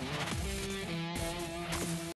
out.